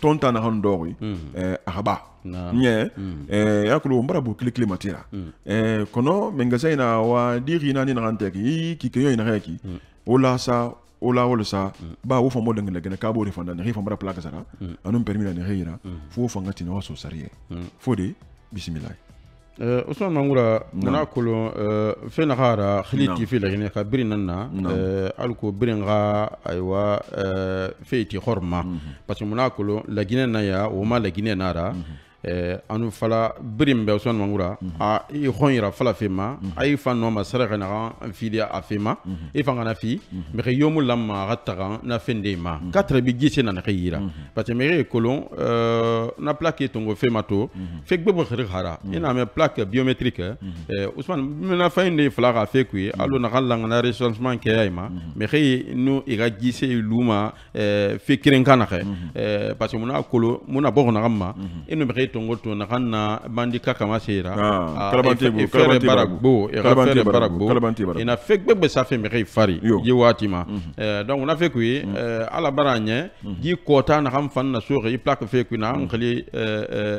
ton ta na hon dori mm. eh ahaba nye mm. eh yakulu mbara bu kili kili matira mm. eh kono mengaza ina wa diri na ni na anteki ki ke yo ina reki ola sa ola wala sa ba wo famo denga lagana ka bo de fanda ne famo da plaka sara anum permi na ne heira fo fanga tinawa so sarie fo de bismillah Eh, usman mangura muna kolon eh, fɛn naxa ara xili ti fi lagine xa biri nan na eh, ali ko birin xa ayiwa feyi ti xorma mhm. parce que muna kolon lagine na ya woma ma lagine na ara mm -hmm. anu fala birin bɛ sɔn mangura a i hɔn fala fema ay a y'i fa nɔ ma sara ka na a fe ma e fi me ka yomu lama ma na fɛn de ma ka bi gise na ka parce que mɛ e kolon na pla k'e tongo fe ma to fe gbɛ bɔ kiri hara i e n'a mɛ pla kɛ biomɛtiri kɛ usman mɛna fɛn de fe kun ye na ka langana resɔnsman kɛ ya ma mɛ ka ye n'o i ka fe parce que mona kolo mona na bɔ ma e tongo to na kanna bandi ka kama sera ah kalabante bo kalabante baragbo ina fek bebe sa fe me fari ye wati ma mhm. eh, donc na fek wi mhm. eh, ala baranye mhm. ji kota na kam fan na so ri plaque fek wi na ngali eh,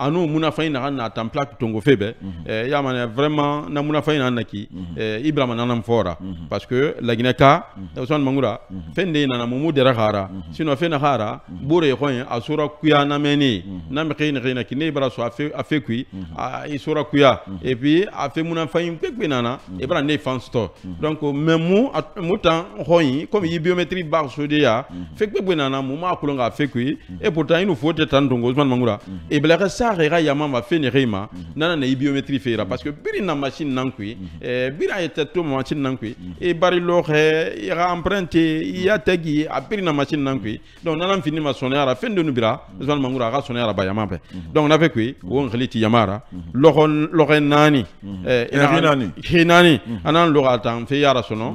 anu munafaina hanna tampla tongofebe mm eh, ya man vraiment na munafaina hanna ki mm -hmm. eh, ibrahima nana mfora mhm. parce que la guineka ka mm mangura mhm. fende nana mumu dera hara mm -hmm. sino fena hara mm -hmm. asura kuya na meni mhm. na mkhine khina ki ne bara so afe afe kui mm kuya mm et puis afe munafain pekpe nana mm -hmm. ibra ne fansto mm donc memu mutan khoy comme y biométrie bar sodia mm -hmm. fekpe nana mumu akulonga afe kui et pourtant il nous faut tant usman mangura mm -hmm yagera yamamba feni reima mhm. nana na biométrie biometri feira parce que mhm. biri na machine nan mhm. eh, et eh, bira était tout te machine nan et bari loxe i ga empreinte i ya tegi a biri na machine nan donc nana fini ma à fen fin de usman ben. mangura a ga soneyara ba yaman pe donc nafe kui wo On relit yamara Nani, eh, Nani, Nani, hinani anan loxa tan fe yara sono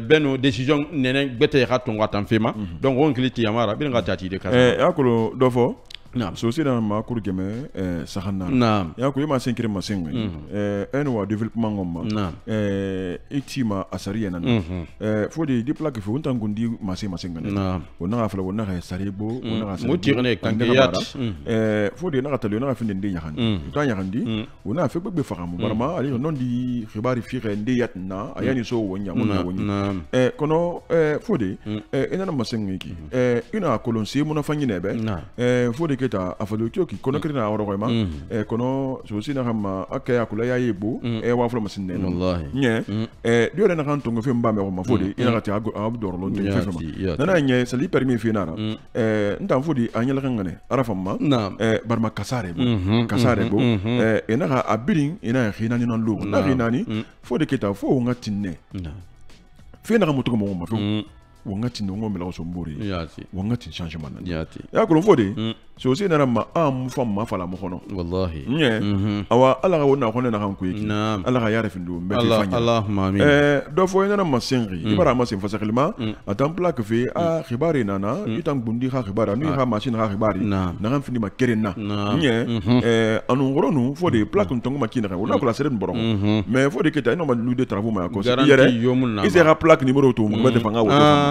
beno décision nene gbete xa tongo a tan fema donc on ngeli yamara biri nga tati de kasa eh, akolo dofo نعم سوسيدا ما كور جمع سخنا نعم يا كوي ما سين كريم ما سين ان وا ديفلوبمون غوما نعم ايتي ما اساري انا فودي دي بلاك في وانت غوندي ما سين ما سين نعم ونا غفلا ونا غي ساريبو ونا غي مو تيغني كانيات فودي نا غتلو نا فين دي يخان كان يخان دي ونا في بك بفهم برما علي نون دي خبار في غندي ياتنا اياني سو ونيا ونا ونيا كونو فودي انا ما سين كي انا كولونسي منا فاني نبه فودي keta a falo kio ki kono mm. kirina awro koyma mm. e eh, kono so sina hamma akaya kula ya yebo mm. e eh, wa flo masin ne nye e eh, dio na kan tongo fem bambe ko fodi ina ka ta abdor lo ngi fema nana nye sali permis fi nana e ndan fodi anyala kan ngane arafa ma e barma kasare bo mm-hmm, mm-hmm, kasare bo mm-hmm. e ina ka abirin ina khina ni nan lo na khina ni fodi keta fo ngatinne fena ka mutugo mo ma fo wakati ndio ngombe la usomburi yati wakati changement nani yati ya kulo mm. so aussi nana ma fa ma fa wallahi nye mm -hmm. awa ala ga wona kono na kan naam ala ga yare findu mbe fi fanya allah amin eh do fo nana ma mm. ibara ma sen fa mm. atam plaque fi ah, a mm. khibari nana mm. itam gundi ha khibara ni ah. ha machine ha khibari na kan findi ma kerena nye mm -hmm. eh anu ngoronu fodi mm. plaque ntongo makina ka wona ko la seren borongo mm -hmm. mais fodi keta ino ma lu de travaux ma ko yere isera plaque numéro to mo mm. te fanga wo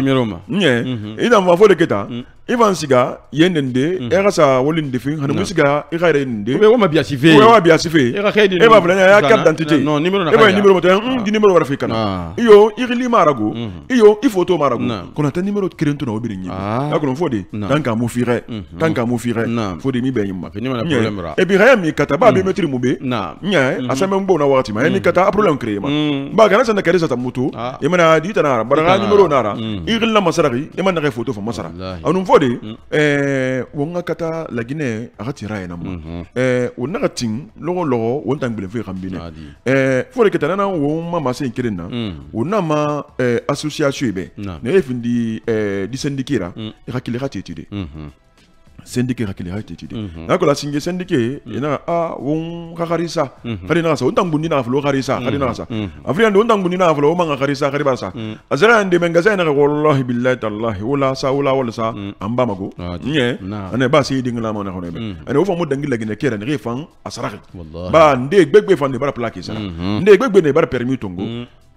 n i m i l o m a Nie. Idę w Aforeketa. ivan siga ye nende mm. Mm-hmm. ega sa woli nde fin hanemu siga ega yɛrɛ nde ube wama biasi fe ube wama biasi fe e marago mm-hmm. iyo i marago kɔnɔ tɛ numéro kelen to na o bi ni ɲɛ a kɔnɔ fo de tant qu'à mufirɛ tant qu'à mufirɛ kata ba biométrie mu be ɲɛ a sɛmɛ n bɔ na wagati ma ni kata photo fɔ masara de ɛɛ wɔn ka laginɛ a ka tira yen na mm. ma ɛɛ o na tin lɔgɔ lɔgɔ o ta gbɛlɛn foyi kan fo de ka wo ma ma se in kelen na o n'a association ɛɛ asosiyasiyo bɛ ne ye fin di ɛɛ eh, disɛndiki i ka mm. kile ka tɛ sendike hakili haite tidi mm -hmm. nako la singe sendike mm -hmm. ina a won kakarisa mm -hmm. kari na flo karisa kari nasa mm -hmm. na flo manga karisa kari basa mm -hmm. azara ande mengaza ina wallahi billahi tallahi wala sa wala wala sa mhm. amba mago ah, nye nah. ane basi yidi ngala mona khone be mm -hmm. ane ufa mo dangila gine kera ne refan asaraki ba nde gbegbe fan ne bara plaque sa mm -hmm. nde gbegbe ne bara permis tongo mhm.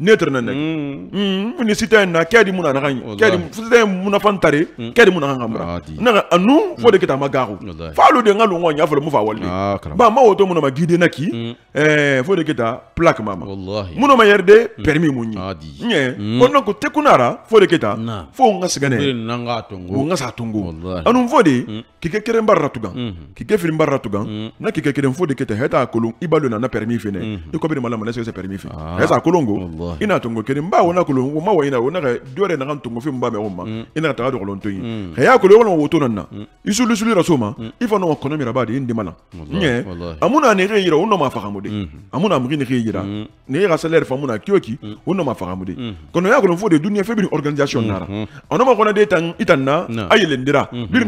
ne tɛrɛ nɛnɛ ni sita in na kɛ di mun na kan sita in munafan tare kɛ di mun na kan mara na ka anu fo de kita ma gago faalu de ka lungo ɲa fɔlɔ mun fa wali ba ma woto mun ma gide na ki fo de kita plaque ma ma mun ma yɛrɛ de permis mun ye ɲɛ ko na ko te kunara fo de kita fo n ka sɛgɛnɛ o n ka sa tungo anu fo de k'i kɛ kɛrɛn baara tugan k'i kɛ fili baara tugan na k'i kɛ kɛrɛn fo de kita hɛta kolon i balo na na permis fɛnɛ i ko bɛ ni malamana sɛgɛsɛ permis fɛ hɛsa kolon ko i n'a tongo kelen n b'a wona kolon wa ina wona ka dɔ yɛrɛ naga tongo fɛn min b'a mɛ i n'a mm. taga dɔgɔlon to ka y'a kolon walima woto na na i sulu sulu yɛrɛ so i fa nɔma kɔnɔ yɛrɛ b'a di i mm. dɛmɛ la ɲɛ a mun yira o ma faga mun de a mun n'a yira ni e salaire fa mun na kiyo ma faga mun de y'a kolon fo de dunuya fɛn organisation mm, nara a ma kɔnɔ de tan i ta na a na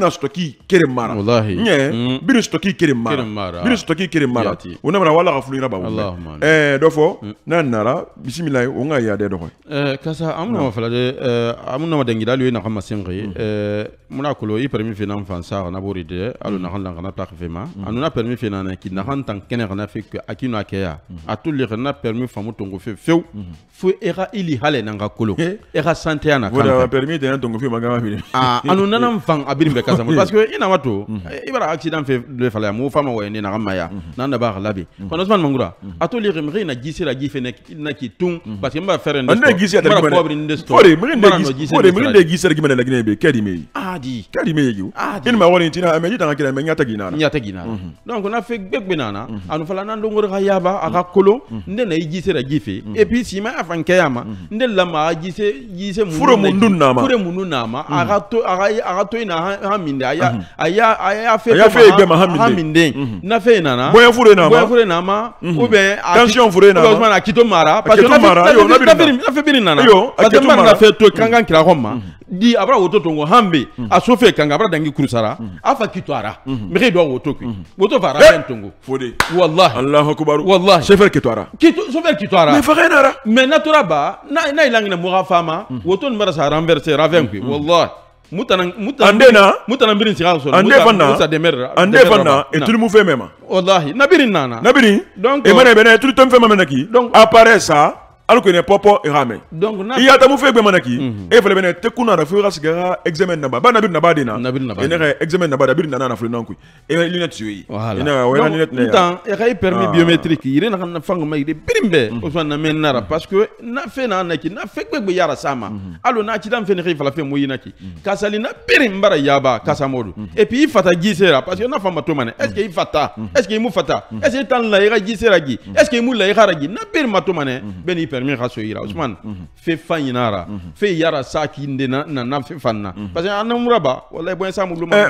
sɔtɔ kere mara ɲɛ biri sɔtɔ kere mara biri sɔtɔ kere mara o ne wala ka funu yɛrɛ b'a wuli ɛɛ dɔ fɔ nara bisimila unga ya de dogo eh, kasa amna ma fala de amna ma dengi dalu na xamma sen xey eh muna kolo i permis fena mm. mm. fansa na bori de alu na handa kana tak fema anu na permis fena na ki na handa kene na fe ke akino akeya a atul le na permis famu tongo fe feu fu era ili hale na nga kolo era sante ana kana wala permis de na tongo fe magama bi ah anu na nan fan abiri be kasa parce que ina wato mm-hmm. eh, ibara accident fe le fala mu fama wa ni na kama ya na na ba labi kono Osman Mangura atul le ri na gisira gife na ki tun parce que mba fere ndo ande gisira da mba ko abri ndo sto fore mri ndo gisira fore mri ndo gisira gimana la gine be kedime ah adi kadi meju adi in ma woni tina me jita ngakira me nyata gina tagina. gina mm -hmm. donc na fe gbegbe nana mm -hmm. anu fala nan dongor ga yaba aka kolo mm -hmm. nde na yi sera gife mhm. et puis si ma afan kayama mhm. nde la ma gise gise mundu fure mundu nama fure mundu nama mm -hmm. aka ina ha, ha aya aya aya fe aya fe gbe ma ha minde ha minde mhm. na fe nana boya fure nama boya fure nama mm ou bien tension fure nama que bien akito mara parce que na fe na fe bin nana parce que na fe to kangan kira roma di abra woto tongo hambe mm. asofe kanga abra dangi kurusara mm. afa kitu ara mm -hmm. mege do woto ki mm -hmm. woto fara hey! Eh! Ben tongo fode wallahi akbar wallahi chauffeur kitu ara mais fare nara mais natura ba na na ilangina mura fama mm. woto mara sa renverser raven ki mm. wallahi mutana mutana andena mutana birin sigal so ande fanna sa demer ande fanna et tout le mouvement même wallahi nabirin nana nabirin donc et euh, mana bena tout le temps fait même naki donc apparaît ça alors que ne pɔpɔ rame i y'a tamu fɛn gbɛmɛ mhm. e, na ki e fɛnɛ bɛnɛ tɛ kun na da fo i ka sigi ka examen naba ba nabi naba de na e ne ka examen naba da bi nana na filenan koyi e bɛ lunette yo ye i ne ka wɛrɛ lunette ne ya e ka i permis ah. biométrique yire na ka na fanga ma yire birim bɛ o na mɛn parce que na fɛn na na ki na fɛn gbɛgbɛ yara sa ma mhm. alo na ci dan fɛn ne ka i fala fɛn mo yina ki mhm. kasali na birim bara yaba kasamodu et puis il fata ji parce que na fama to mane est ce qu'il fata est ce qu'il mou fata est ce que tan la i ka gi est ce qu'il mou mu la gi na birim ma to mane bɛn docteur min ka so yira mhm. usman mhm. fe fa ɲinara mhm. fe yara sa kindena nana fe fanna parce que an namuraba wallahi bonya sa mu